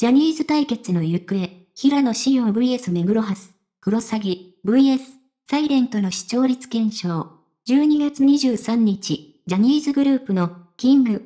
ジャニーズ対決の行方、平野紫耀 VS 目黒ハス、クロサギ VS、サイレントの視聴率検証。12月23日、ジャニーズグループのキング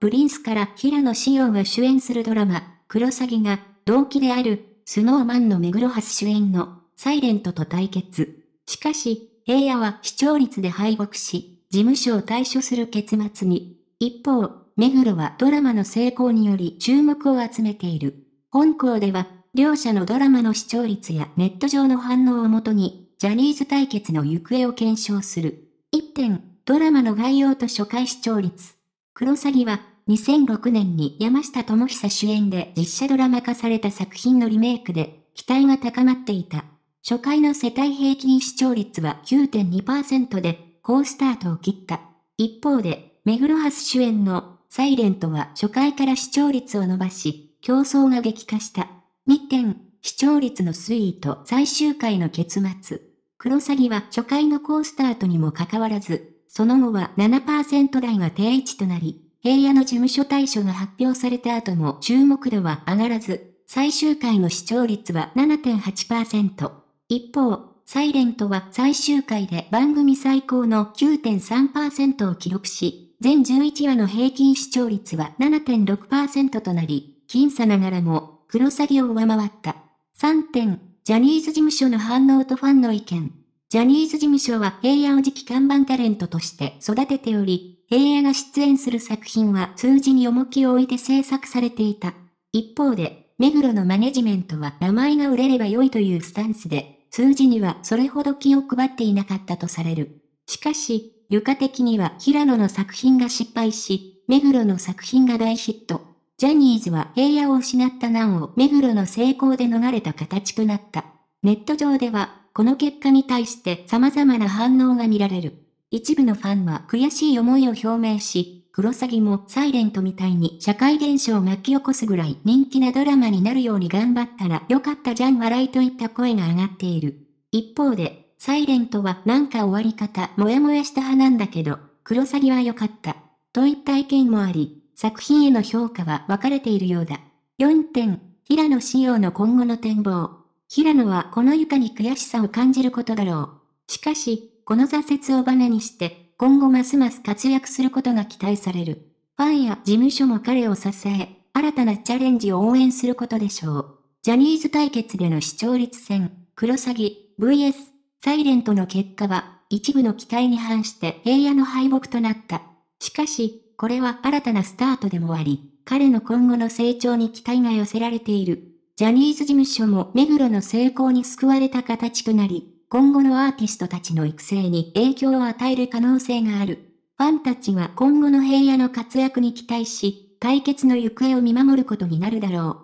プリンスから平野紫耀が主演するドラマ、クロサギが同期であるスノーマンの目黒ハス主演のサイレントと対決。しかし、平野は視聴率で敗北し、事務所を退所する結末に。一方、目黒はドラマの成功により注目を集めている。本校では、両者のドラマの視聴率やネット上の反応をもとに、ジャニーズ対決の行方を検証する。1点、ドラマの概要と初回視聴率。クロサギは、2006年に山下智久主演で実写ドラマ化された作品のリメイクで、期待が高まっていた。初回の世帯平均視聴率は9.2%で、高スタートを切った。一方で、目黒ハス主演のサイレントは初回から視聴率を伸ばし、競争が激化した。2点、視聴率の推移と最終回の結末。クロサギは初回の高スタートにもかかわらず、その後は7%台が定位置となり、平野の事務所対処が発表された後も注目度は上がらず、最終回の視聴率は7.8%。一方、サイレントは最終回で番組最高の9.3%を記録し、全11話の平均視聴率は7.6%となり、僅差ながらも、黒詐欺を上回った。3点、ジャニーズ事務所の反応とファンの意見。ジャニーズ事務所は平野を時期看板タレントとして育てており、平野が出演する作品は数字に重きを置いて制作されていた。一方で、目黒のマネジメントは名前が売れれば良いというスタンスで、数字にはそれほど気を配っていなかったとされる。しかし、床的には平野の作品が失敗し、目黒の作品が大ヒット。ジャニーズは平野を失った難を目黒の成功で逃れた形となった。ネット上では、この結果に対して様々な反応が見られる。一部のファンは悔しい思いを表明し、クロサギもサイレントみたいに社会現象を巻き起こすぐらい人気なドラマになるように頑張ったらよかったじゃん笑いといった声が上がっている。一方で、サイレントはなんか終わり方、もやもやした派なんだけど、クロサギは良かった。といった意見もあり、作品への評価は分かれているようだ。4点、平野仕様の今後の展望。平野はこの床に悔しさを感じることだろう。しかし、この挫折をバネにして、今後ますます活躍することが期待される。ファンや事務所も彼を支え、新たなチャレンジを応援することでしょう。ジャニーズ対決での視聴率戦、クロサギ、VS、サイレントの結果は、一部の期待に反して平野の敗北となった。しかし、これは新たなスタートでもあり、彼の今後の成長に期待が寄せられている。ジャニーズ事務所も目黒の成功に救われた形となり、今後のアーティストたちの育成に影響を与える可能性がある。ファンたちは今後の平野の活躍に期待し、対決の行方を見守ることになるだろう。